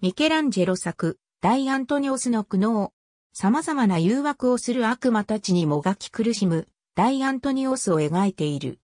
ミケランジェロ作、大アントニオスの苦悩。様々な誘惑をする悪魔たちにもがき苦しむ、大アントニオスを描いている。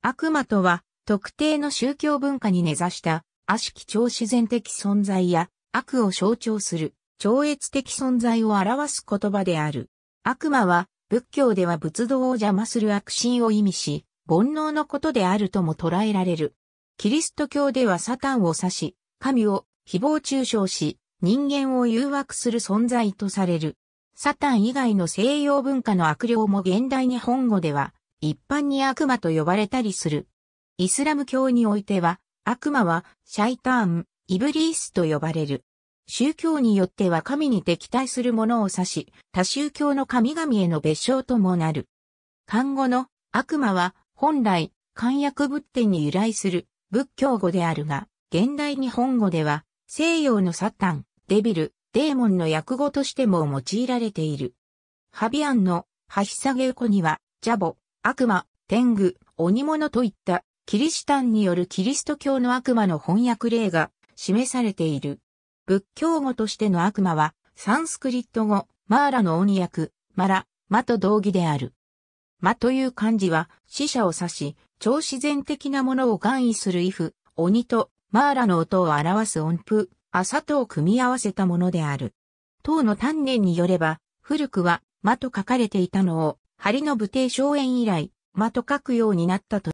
悪魔とは、特定の宗教文化に根ざした、悪しき超自然的存在や、悪を象徴する、超越的存在を表す言葉である。悪魔は、仏教では仏道を邪魔する悪心を意味し、煩悩のことであるとも捉えられる。キリスト教ではサタンを指し、神を誹謗中傷し、人間を誘惑する存在とされる。サタン以外の西洋文化の悪霊も現代日本語では、一般に悪魔と呼ばれたりする。イスラム教においては、悪魔は、シャイターン、イブリースと呼ばれる。宗教によっては神に敵対するものを指し、他宗教の神々への別称ともなる。漢語の悪魔は本来漢訳仏典に由来する仏教語であるが、現代日本語では西洋のサタン、デビル、デーモンの訳語としても用いられている。ハビアンの、ハヒサゲコには、ジャボ、悪魔、天狗、鬼物といった、キリシタンによるキリスト教の悪魔の翻訳例が示されている。仏教語としての悪魔は、サンスクリット語、マーラの鬼役、マラ、マと同義である。マという漢字は死者を指し、超自然的なものを含意する意フ、鬼とマーラの音を表す音符、アサとを組み合わせたものである。唐の丹念によれば、古くは、魔と書かれていたのを、針の武帝荘園以来、魔と書くようになったと。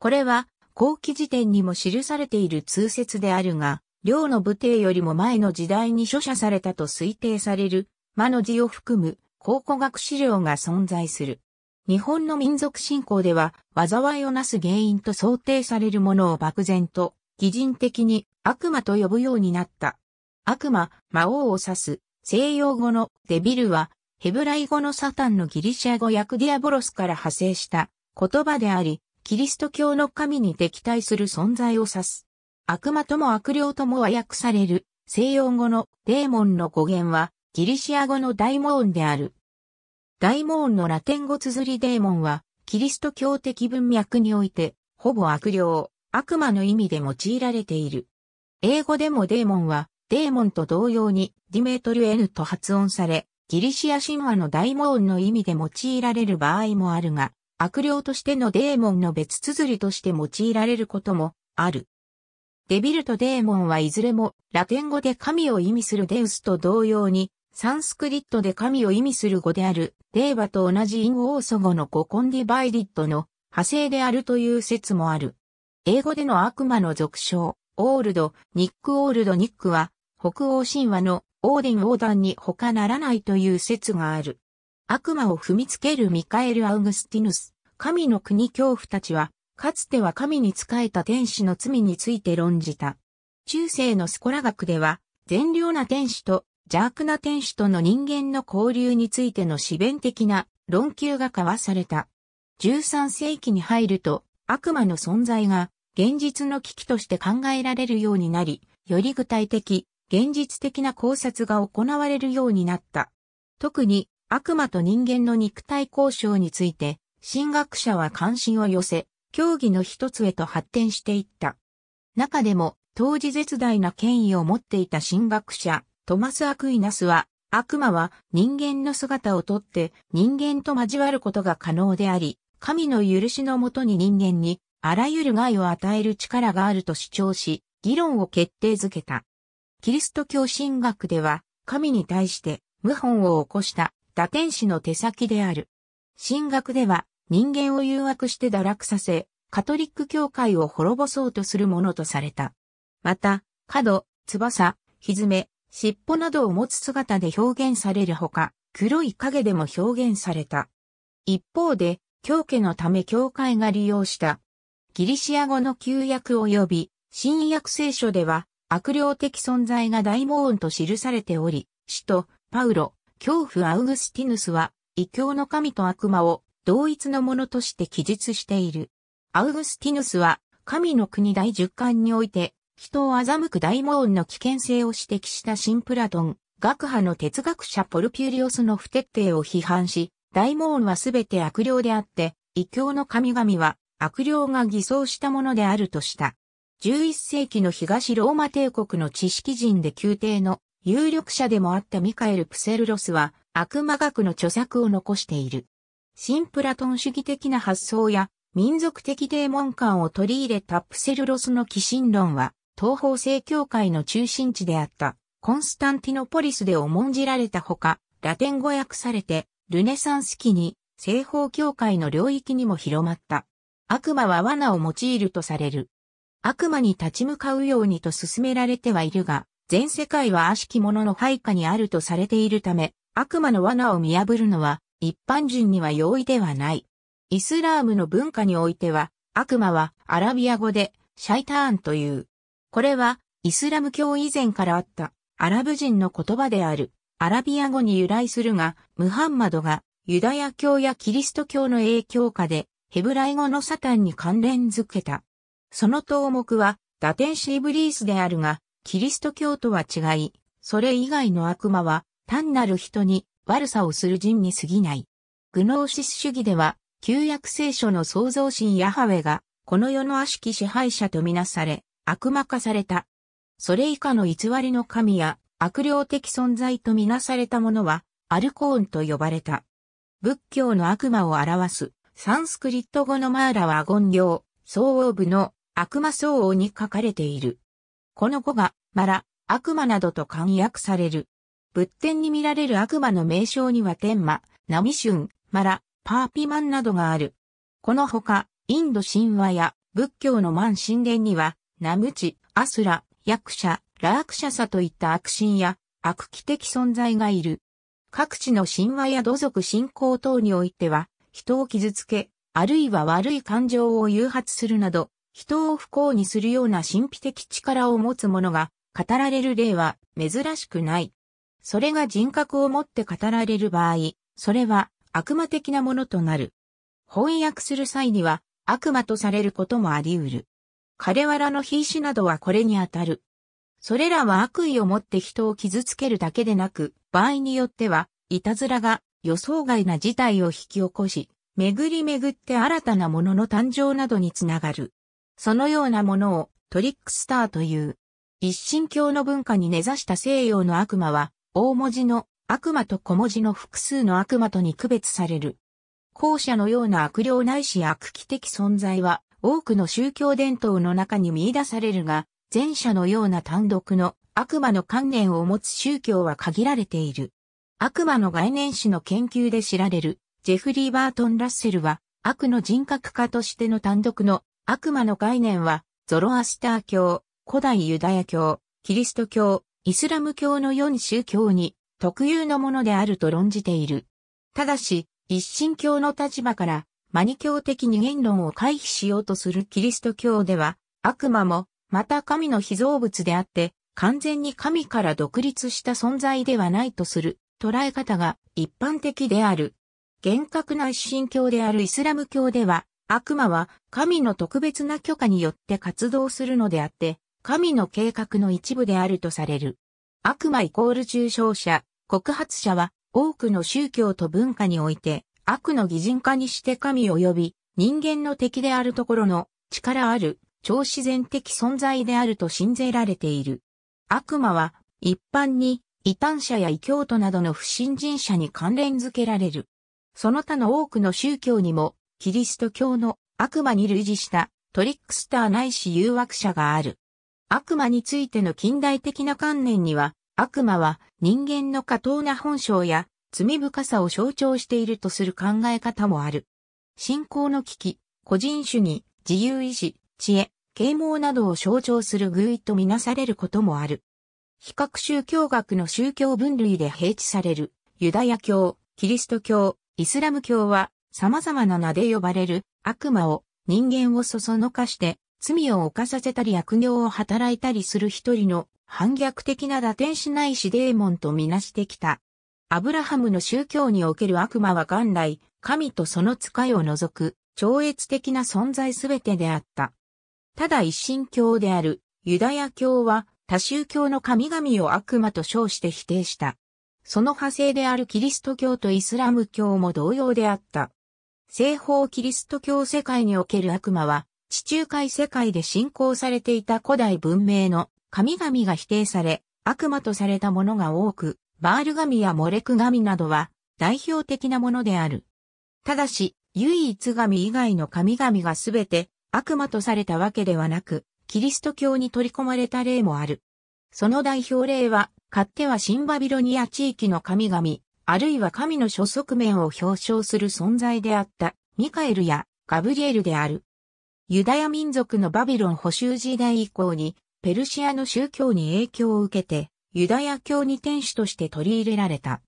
これは、後期辞典にも記されている通説であるが、両の武帝よりも前の時代に書写されたと推定される、魔の字を含む考古学資料が存在する。日本の民族信仰では、災いをなす原因と想定されるものを漠然と擬人的に悪魔と呼ぶようになった。悪魔、魔王を指す、西洋語のデビルは、ヘブライ語のサタンのギリシャ語訳ディアボロスから派生した言葉であり、キリスト教の神に敵対する存在を指す。悪魔とも悪霊とも和訳される西洋語のデーモンの語源はギリシア語の大モーンである。大モーンのラテン語綴りデーモンはキリスト教的文脈においてほぼ悪霊、悪魔の意味で用いられている。英語でもデーモンは、デーモンと同様にディメトル N と発音され、ギリシア神話の大魔の意味で用いられる場合もあるが、悪霊としてのデーモンの別綴りとして用いられることもある。デビルとデーモンはいずれもラテン語で神を意味するデウスと同様に、サンスクリットで神を意味する語であるデーバと同じインオーソ語の語コンディバイリットの派生であるという説もある。英語での悪魔の俗称、オールド、ニックオールドニックは、北欧神話のオーディンオーダンに他ならないという説がある。悪魔を踏みつけるミカエル・アウグスティヌス、神の国恐怖たちは、かつては神に仕えた天使の罪について論じた。中世のスコラ学では、善良な天使と邪悪な天使との人間の交流についての自弁的な論求が交わされた。13世紀に入ると悪魔の存在が現実の危機として考えられるようになり、より具体的、現実的な考察が行われるようになった。特に悪魔と人間の肉体交渉について、神学者は関心を寄せ、競技の一つへと発展していった。中でも、当時絶大な権威を持っていた神学者、トマス・アクイナスは、悪魔は人間の姿をとって人間と交わることが可能であり、神の許しのもとに人間にあらゆる害を与える力があると主張し、議論を決定づけた。キリスト教神学では、神に対して謀反を起こした打天使の手先である。神学では、人間を誘惑して堕落させ、カトリック教会を滅ぼそうとするものとされた。また、角、翼、ひずめ、尻尾などを持つ姿で表現されるほか、黒い影でも表現された。一方で、教家のため教会が利用したギリシア語の旧約及び新約聖書では悪霊的存在が大魔音と記されており、使徒、パウロ、恐怖アウグスティヌスは異教の神と悪魔を同一のものとして記述している。アウグスティヌスは神の国第十巻において人を欺く大魔音の危険性を指摘したシンプラトン、学派の哲学者ポルピュリオスの不徹底を批判し、大魔音はすべて悪霊であって、異教の神々は悪霊が偽装したものであるとした。11世紀の東ローマ帝国の知識人で宮廷の有力者でもあったミカエル・プセルロスは悪魔学の著作を残している。新プラトン主義的な発想や民族的デーモン感を取り入れたプセルロスの寄進論は東方正教会の中心地であったコンスタンティノポリスで重んじられたほか、ラテン語訳されてルネサンス期に西方教会の領域にも広まった。悪魔は罠を用いるとされる。悪魔に立ち向かうようにと勧められてはいるが、全世界は悪しき者の配下にあるとされているため、悪魔の罠を見破るのは一般人には容易ではない。イスラームの文化においては、悪魔はアラビア語でシャイターンという。これはイスラム教以前からあったアラブ人の言葉であるアラビア語に由来するが、ムハンマドがユダヤ教やキリスト教の影響下でヘブライ語のサタンに関連づけた。その頭目は、打天使イブリースであるが、キリスト教とは違い、それ以外の悪魔は、単なる人に悪さをする人に過ぎない。グノーシス主義では、旧約聖書の創造神ヤハウェが、この世の悪しき支配者とみなされ、悪魔化された。それ以下の偽りの神や、悪霊的存在とみなされたものは、アルコーンと呼ばれた。仏教の悪魔を表す、サンスクリット語のマーラは言行、相王部の悪魔相王に書かれている。この語が、マラ、悪魔などと簡約される。仏典に見られる悪魔の名称には天魔、ナミシュン、マラ、パーピマンなどがある。このほか、インド神話や仏教のマン神殿には、ナムチ、アスラ、ヤクシャ、ラークシャサといった悪神や悪鬼的存在がいる。各地の神話や土族信仰等においては、人を傷つけ、あるいは悪い感情を誘発するなど、人を不幸にするような神秘的力を持つ者が語られる例は珍しくない。それが人格を持って語られる場合、それは悪魔的なものとなる。翻訳する際には悪魔とされることもあり得る。彼わらの品種などはこれにあたる。それらは悪意を持って人を傷つけるだけでなく、場合によっては、いたずらが予想外な事態を引き起こし、巡り巡って新たなものの誕生などにつながる。そのようなものをトリックスターという。一神教の文化に根ざした西洋の悪魔は、大文字の悪魔と小文字の複数の悪魔とに区別される。後者のような悪霊ないし悪鬼的存在は、多くの宗教伝統の中に見出されるが、前者のような単独の悪魔の観念を持つ宗教は限られている。悪魔の概念史の研究で知られる、ジェフリー・バートン・ラッセルは、悪の人格化としての単独の悪魔の概念は、ゾロアスター教、古代ユダヤ教、キリスト教、イスラム教の4宗教に特有のものであると論じている。ただし、一神教の立場から、マニ教的に言論を回避しようとするキリスト教では、悪魔も、また神の被造物であって、完全に神から独立した存在ではないとする捉え方が一般的である。厳格な一神教であるイスラム教では、悪魔は神の特別な許可によって活動するのであって、神の計画の一部であるとされる。悪魔イコール中傷者、告発者は多くの宗教と文化において悪の擬人化にして神及び人間の敵であるところの力ある超自然的存在であると信ぜられている。悪魔は一般に異端者や異教徒などの不信心者に関連づけられる。その他の多くの宗教にも、キリスト教の悪魔に類似したトリックスターないし誘惑者がある。悪魔についての近代的な観念には、悪魔は人間の過当な本性や罪深さを象徴しているとする考え方もある。信仰の危機、個人主義、自由意志、知恵、啓蒙などを象徴する偶意とみなされることもある。比較宗教学の宗教分類で併地される、ユダヤ教、キリスト教、イスラム教は、様々な名で呼ばれる、悪魔を、人間をそそのかして、罪を犯させたり悪行を働いたりする一人の反逆的な打点しないしデーモンとみなしてきた。アブラハムの宗教における悪魔は元来、神とその使いを除く、超越的な存在すべてであった。ただ一神教である、ユダヤ教は、多宗教の神々を悪魔と称して否定した。その派生であるキリスト教とイスラム教も同様であった。西方キリスト教世界における悪魔は、地中海世界で信仰されていた古代文明の神々が否定され、悪魔とされたものが多く、バール神やモレク神などは代表的なものである。ただし、唯一神以外の神々がすべて悪魔とされたわけではなく、キリスト教に取り込まれた例もある。その代表例は、勝手は新バビロニア地域の神々、あるいは神の諸側面を表彰する存在であったミカエルやガブリエルである。ユダヤ民族のバビロン補修時代以降に、ペルシアの宗教に影響を受けて、ユダヤ教に天使として取り入れられた。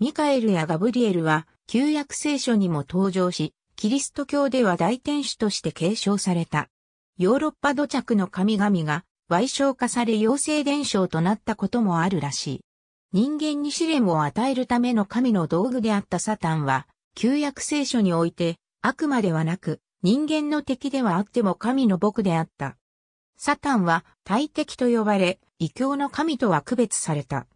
ミカエルやガブリエルは、旧約聖書にも登場し、キリスト教では大天使として継承された。ヨーロッパ土着の神々が賠償化され妖精伝承となったこともあるらしい。人間に試練を与えるための神の道具であったサタンは、旧約聖書において、悪魔ではなく、人間の敵ではあっても神の僕であった。サタンは大敵と呼ばれ、異教の神とは区別された。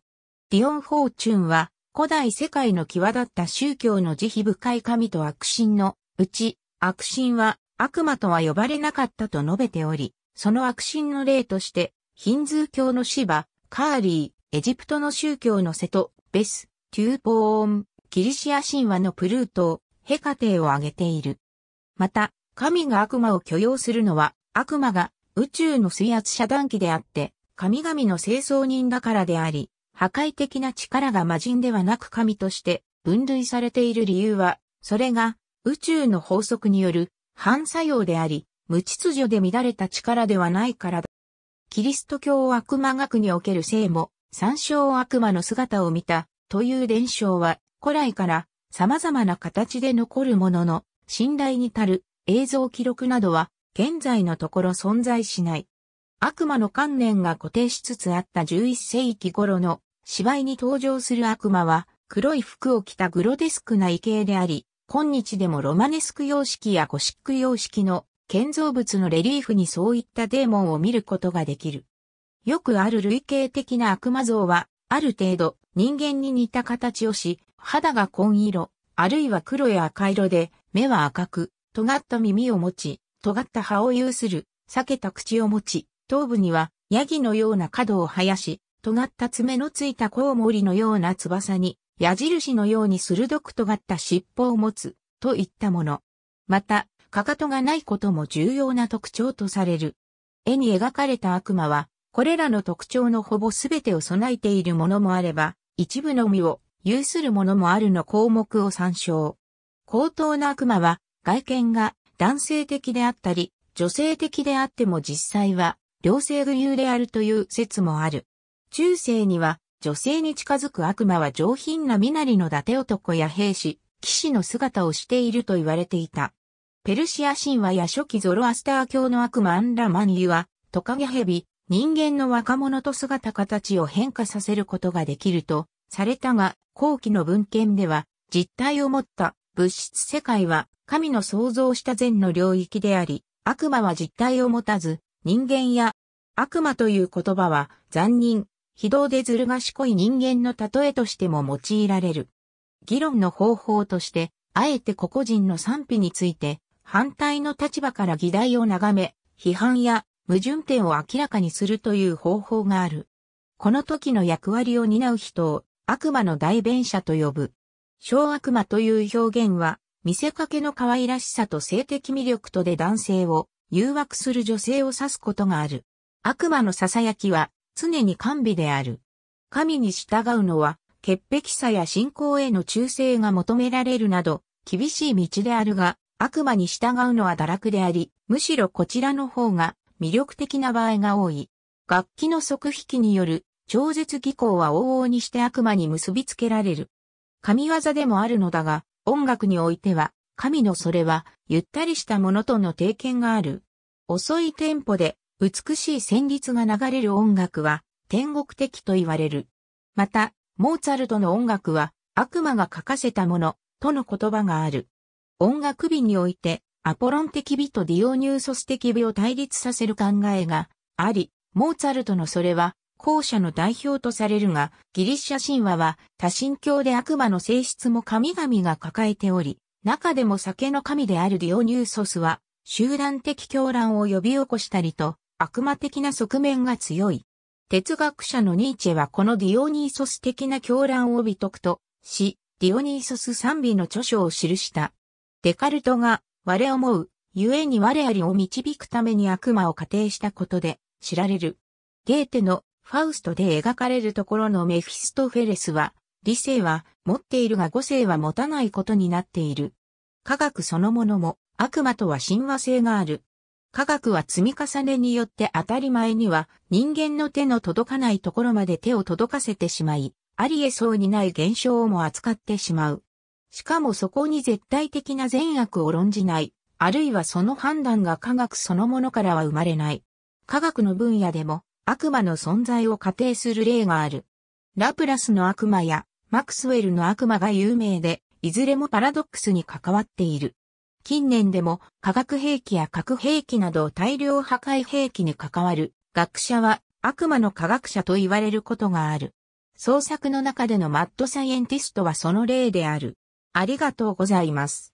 ディオン・フォーチュンは、古代世界の際立った宗教の慈悲深い神と悪神のうち、悪神は悪魔とは呼ばれなかったと述べており、その悪神の例として、ヒンズー教のシバ、カーリー、エジプトの宗教の瀬戸、ベス、テューポーン、キリシア神話のプルート、ヘカテーを挙げている。また、神が悪魔を許容するのは、悪魔が宇宙の水圧遮断機であって、神々の清掃人だからであり、破壊的な力が魔人ではなく神として分類されている理由は、それが宇宙の法則による反作用であり、無秩序で乱れた力ではないからだ。キリスト教悪魔学における性も、参照悪魔の姿を見た、という伝承は、古来から様々な形で残るものの、信頼に足る映像記録などは、現在のところ存在しない。悪魔の観念が固定しつつあった11世紀頃の芝居に登場する悪魔は、黒い服を着たグロデスクな異形であり、今日でもロマネスク様式やゴシック様式の建造物のレリーフにそういったデーモンを見ることができる。よくある類型的な悪魔像は、ある程度人間に似た形をし、肌が紺色、あるいは黒や赤色で、目は赤く、尖った耳を持ち、尖った歯を有する、裂けた口を持ち、頭部にはヤギのような角を生やし、尖った爪のついたコウモリのような翼に矢印のように鋭く尖った尻尾を持つ、といったもの。また、かかとがないことも重要な特徴とされる。絵に描かれた悪魔は、これらの特徴のほぼ全てを備えているものもあれば、一部のみを有するものもあるの項目を参照。高等な悪魔は、外見が男性的であったり、女性的であっても実際は、両性具有であるという説もある。中世には、女性に近づく悪魔は上品な身なりの伊達男や兵士、騎士の姿をしていると言われていた。ペルシア神話や初期ゾロアスター教の悪魔アンラマニユは、トカゲヘビ、人間の若者と姿形を変化させることができると、されたが、後期の文献では、実体を持った物質世界は、神の創造した善の領域であり、悪魔は実体を持たず、人間や悪魔という言葉は残忍、非道でずる賢い人間の例えとしても用いられる。議論の方法として、あえて個々人の賛否について、反対の立場から議題を眺め、批判や矛盾点を明らかにするという方法がある。この時の役割を担う人を悪魔の代弁者と呼ぶ。小悪魔という表現は、見せかけの可愛らしさと性的魅力とで男性を誘惑する女性を指すことがある。悪魔の囁きは常に甘美である。神に従うのは、潔癖さや信仰への忠誠が求められるなど、厳しい道であるが、悪魔に従うのは堕落であり、むしろこちらの方が魅力的な場合が多い。楽器の即引きによる超絶技巧は往々にして悪魔に結びつけられる。神業でもあるのだが、音楽においては、神のそれは、ゆったりしたものとの定見がある。遅いテンポで、美しい旋律が流れる音楽は天国的と言われる。また、モーツァルトの音楽は悪魔が書かせたものとの言葉がある。音楽美においてアポロン的美とディオニューソス的美を対立させる考えがあり、モーツァルトのそれは後者の代表とされるが、ギリシャ神話は多神教で悪魔の性質も神々が抱えており、中でも酒の神であるディオニューソスは集団的狂乱を呼び起こしたりと、悪魔的な側面が強い。哲学者のニーチェはこのディオニーソス的な狂乱を美徳とし、ディオニーソス賛美の著書を記した。デカルトが我思う、故に我ありを導くために悪魔を仮定したことで知られる。ゲーテのファウストで描かれるところのメフィストフェレスは、理性は持っているが語性は持たないことになっている。科学そのものも悪魔とは親和性がある。科学は積み重ねによって当たり前には人間の手の届かないところまで手を届かせてしまい、ありえそうにない現象をも扱ってしまう。しかもそこに絶対的な善悪を論じない、あるいはその判断が科学そのものからは生まれない。科学の分野でも悪魔の存在を仮定する例がある。ラプラスの悪魔やマクスウェルの悪魔が有名で、いずれもパラドックスに関わっている。近年でも化学兵器や核兵器など大量破壊兵器に関わる学者は悪魔の科学者と言われることがある。創作の中でのマッドサイエンティストはその例である。ありがとうございます。